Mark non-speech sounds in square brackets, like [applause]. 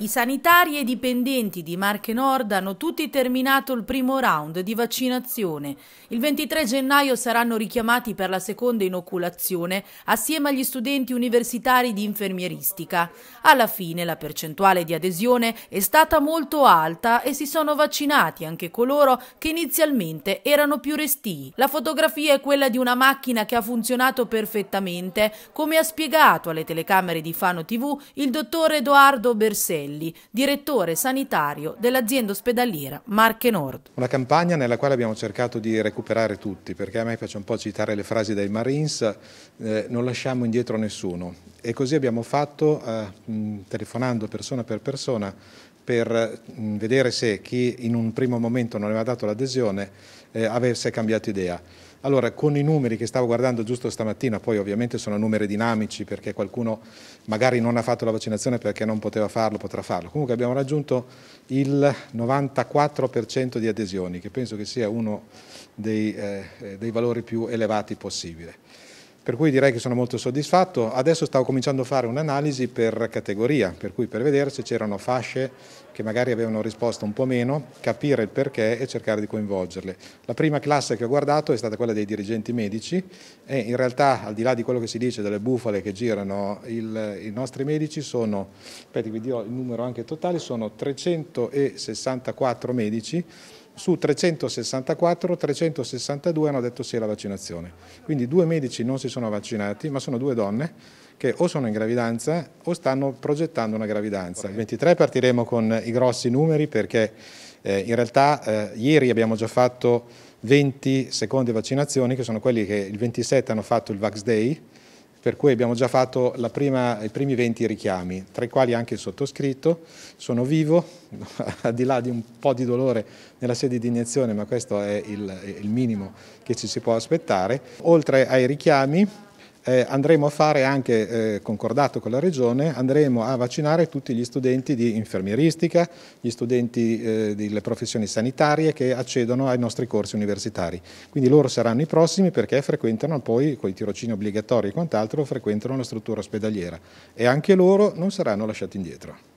I sanitari e i dipendenti di Marche Nord hanno tutti terminato il primo round di vaccinazione. Il 23 gennaio saranno richiamati per la seconda inoculazione assieme agli studenti universitari di infermieristica. Alla fine la percentuale di adesione è stata molto alta e si sono vaccinati anche coloro che inizialmente erano più restii. La fotografia è quella di una macchina che ha funzionato perfettamente, come ha spiegato alle telecamere di Fano TV il dottor Edoardo Bersè Martelli, direttore sanitario dell'azienda ospedaliera Marche Nord. Una campagna nella quale abbiamo cercato di recuperare tutti, perché a me piace un po' citare le frasi dei Marines, eh, non lasciamo indietro nessuno. E così abbiamo fatto, eh, mm, telefonando persona per persona, per mh, mm, vedere se chi in un primo momento non aveva dato l'adesione eh, avesse cambiato idea. Allora, con i numeri che stavo guardando giusto stamattina, poi ovviamente sono numeri dinamici perché qualcuno magari non ha fatto la vaccinazione perché non poteva farlo, potrà farlo. Comunque abbiamo raggiunto il 94% di adesioni, che penso che sia uno dei, eh, eh dei valori più elevati possibile per cui direi che sono molto soddisfatto. Adesso stavo cominciando a fare un'analisi per categoria, per cui per vedere se c'erano fasce che magari avevano risposto un po' meno, capire il perché e cercare di coinvolgerle. La prima classe che ho guardato è stata quella dei dirigenti medici e in realtà al di là di quello che si dice delle bufale che girano, il, i nostri medici sono, aspetti vi dirò il numero anche totale, sono 364 medici su 364, 362 hanno detto sì alla vaccinazione. Quindi due medici non si sono vaccinati, ma sono due donne che o sono in gravidanza o stanno progettando una gravidanza. Il 23 partiremo con i grossi numeri perché eh, in realtà eh, ieri abbiamo già fatto 20 seconde vaccinazioni, che sono quelli che il 27 hanno fatto il Vax Day, per cui abbiamo già fatto prima, i primi 20 richiami, tra i quali anche il sottoscritto. Sono vivo, [laughs] al di là di un po' di dolore nella sede di iniezione, ma questo è il, il minimo che ci si può aspettare. Oltre ai richiami eh, andremo a fare anche, eh, concordato con la Regione, andremo a vaccinare tutti gli studenti di infermieristica, gli studenti eh, delle professioni sanitarie che accedono ai nostri corsi universitari. Quindi loro saranno i prossimi perché frequentano poi, con i tirocini obbligatori e quant'altro, frequentano la struttura ospedaliera e anche loro non saranno lasciati indietro.